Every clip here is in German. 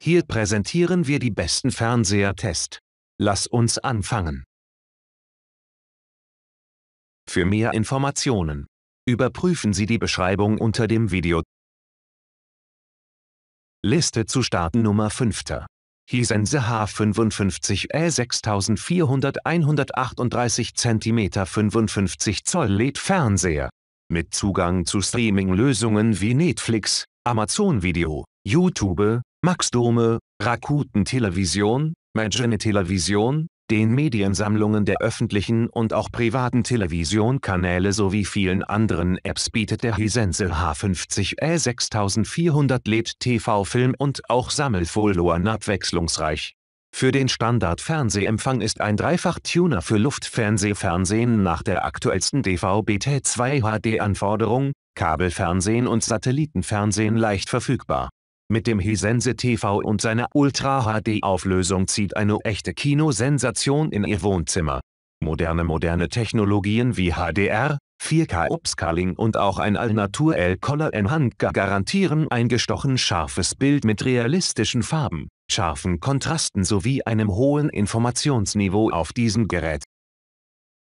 Hier präsentieren wir die besten Fernseher-Test. Lass uns anfangen. Für mehr Informationen überprüfen Sie die Beschreibung unter dem Video. Liste zu starten Nummer 5. Hisense H55E 6400 138 cm 55 Zoll LED Fernseher mit Zugang zu Streaming-Lösungen wie Netflix, Amazon Video, YouTube, Maxdome, Rakuten Television, Magine Television, den Mediensammlungen der öffentlichen und auch privaten Televisionkanäle sowie vielen anderen Apps bietet der Hisense H50E 6400 LED TV-Film und auch Sammelfollowern abwechslungsreich. Für den Standardfernsehempfang ist ein Dreifach-Tuner für Luftfernsehfernsehen nach der aktuellsten DVB-T2 HD-Anforderung Kabelfernsehen und Satellitenfernsehen leicht verfügbar. Mit dem Hisense TV und seiner Ultra-HD-Auflösung zieht eine echte Kinosensation in ihr Wohnzimmer. Moderne moderne Technologien wie HDR, 4K-Upscaling und auch ein all color Enhancer garantieren ein gestochen scharfes Bild mit realistischen Farben, scharfen Kontrasten sowie einem hohen Informationsniveau auf diesem Gerät.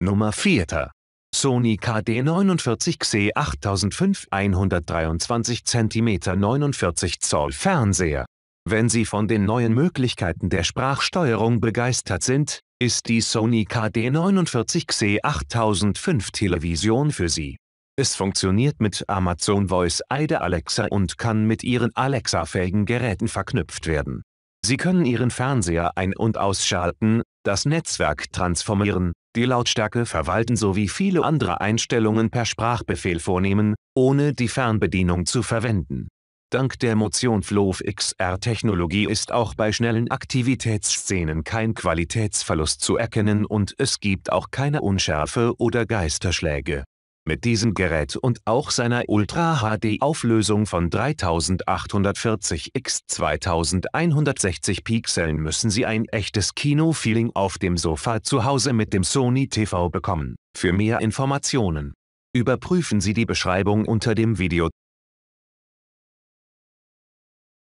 Nummer 4. Sony KD49 XE 8005 123 cm 49 Zoll Fernseher. Wenn Sie von den neuen Möglichkeiten der Sprachsteuerung begeistert sind, ist die Sony KD49 XE 8005 Television für Sie. Es funktioniert mit Amazon Voice IDE Alexa und kann mit Ihren Alexa-fähigen Geräten verknüpft werden. Sie können Ihren Fernseher ein- und ausschalten, das Netzwerk transformieren, die Lautstärke verwalten sowie viele andere Einstellungen per Sprachbefehl vornehmen, ohne die Fernbedienung zu verwenden. Dank der Motion Flow XR-Technologie ist auch bei schnellen Aktivitätsszenen kein Qualitätsverlust zu erkennen und es gibt auch keine Unschärfe oder Geisterschläge mit diesem Gerät und auch seiner Ultra-HD-Auflösung von 3840 x 2160 Pixeln müssen Sie ein echtes Kino-Feeling auf dem Sofa zu Hause mit dem Sony TV bekommen. Für mehr Informationen überprüfen Sie die Beschreibung unter dem Video.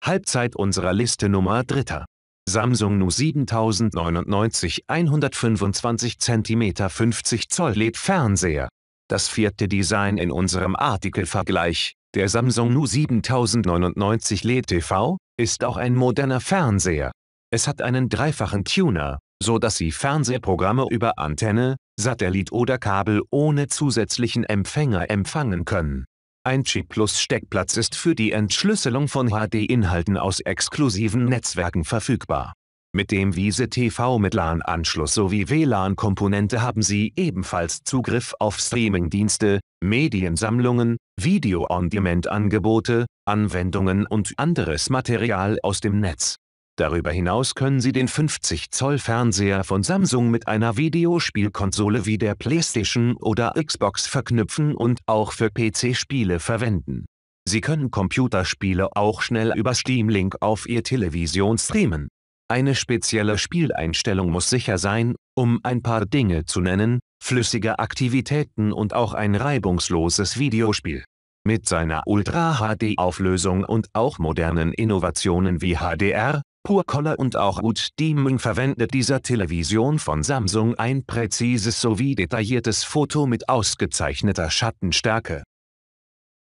Halbzeit unserer Liste Nummer 3. Samsung Nu 7099 125 cm 50 Zoll LED Fernseher das vierte Design in unserem Artikelvergleich, der Samsung Nu 7099 LED TV, ist auch ein moderner Fernseher. Es hat einen dreifachen Tuner, so dass Sie Fernsehprogramme über Antenne, Satellit oder Kabel ohne zusätzlichen Empfänger empfangen können. Ein Chip plus Steckplatz ist für die Entschlüsselung von HD-Inhalten aus exklusiven Netzwerken verfügbar. Mit dem Wiese TV mit LAN-Anschluss sowie WLAN-Komponente haben Sie ebenfalls Zugriff auf Streaming-Dienste, Mediensammlungen, Video-on-Demand-Angebote, Anwendungen und anderes Material aus dem Netz. Darüber hinaus können Sie den 50-Zoll-Fernseher von Samsung mit einer Videospielkonsole wie der PlayStation oder Xbox verknüpfen und auch für PC-Spiele verwenden. Sie können Computerspiele auch schnell über Steam Link auf Ihr Television streamen. Eine spezielle Spieleinstellung muss sicher sein, um ein paar Dinge zu nennen, flüssige Aktivitäten und auch ein reibungsloses Videospiel. Mit seiner Ultra-HD-Auflösung und auch modernen Innovationen wie HDR, Purcolor und auch wood dimming verwendet dieser Television von Samsung ein präzises sowie detailliertes Foto mit ausgezeichneter Schattenstärke.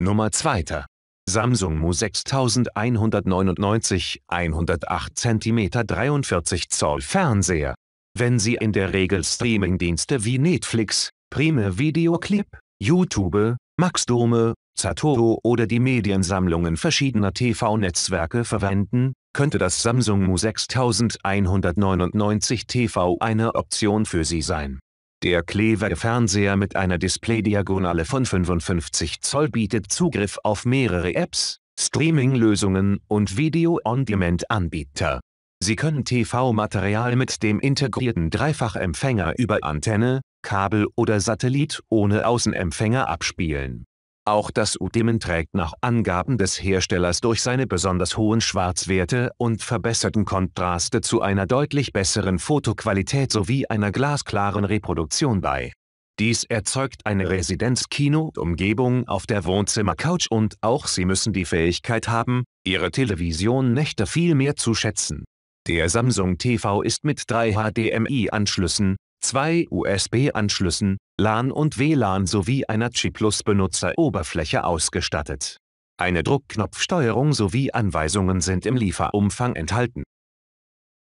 Nummer 2 Samsung Mu 6199 108 cm 43 Zoll Fernseher. Wenn Sie in der Regel Streamingdienste wie Netflix, Prime Videoclip, YouTube, Maxdome, Zatoro oder die Mediensammlungen verschiedener TV-Netzwerke verwenden, könnte das Samsung Mu 6199 TV eine Option für Sie sein der klever Fernseher mit einer Display-Diagonale von 55 Zoll bietet Zugriff auf mehrere Apps, Streaming-Lösungen und Video-on-Demand-Anbieter. Sie können TV-Material mit dem integrierten Dreifachempfänger über Antenne, Kabel oder Satellit ohne Außenempfänger abspielen auch das Udimen trägt nach Angaben des Herstellers durch seine besonders hohen Schwarzwerte und verbesserten Kontraste zu einer deutlich besseren Fotoqualität sowie einer glasklaren Reproduktion bei. Dies erzeugt eine Residenz-Kino-Umgebung auf der Wohnzimmer-Couch und auch sie müssen die Fähigkeit haben, ihre Television Nächte viel mehr zu schätzen. Der Samsung TV ist mit drei HDMI-Anschlüssen, zwei USB-Anschlüssen, LAN und WLAN sowie einer G-Plus-Benutzeroberfläche ausgestattet. Eine Druckknopfsteuerung sowie Anweisungen sind im Lieferumfang enthalten.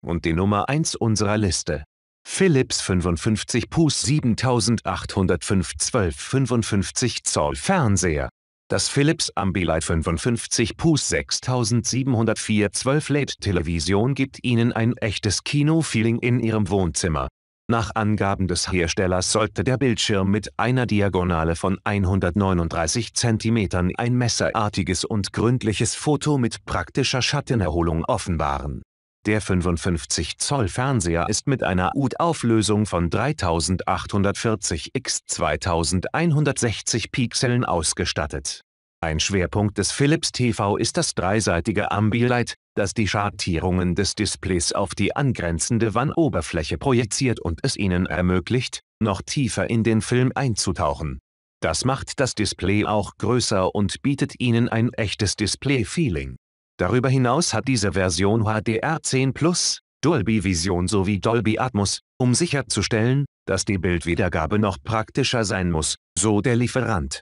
Und die Nummer 1 unserer Liste. Philips 55 PUS 7805 12 55 Zoll Fernseher. Das Philips Ambilight 55 PUS 6704 12 LED Television gibt Ihnen ein echtes Kino-Feeling in Ihrem Wohnzimmer. Nach Angaben des Herstellers sollte der Bildschirm mit einer Diagonale von 139 cm ein messerartiges und gründliches Foto mit praktischer Schattenerholung offenbaren. Der 55 Zoll Fernseher ist mit einer UD-Auflösung von 3840 x 2160 Pixeln ausgestattet. Ein Schwerpunkt des Philips TV ist das dreiseitige Ambilight, dass die Schattierungen des Displays auf die angrenzende Wannoberfläche projiziert und es ihnen ermöglicht, noch tiefer in den Film einzutauchen. Das macht das Display auch größer und bietet ihnen ein echtes Display-Feeling. Darüber hinaus hat diese Version HDR10 Plus, Dolby Vision sowie Dolby Atmos, um sicherzustellen, dass die Bildwiedergabe noch praktischer sein muss, so der Lieferant.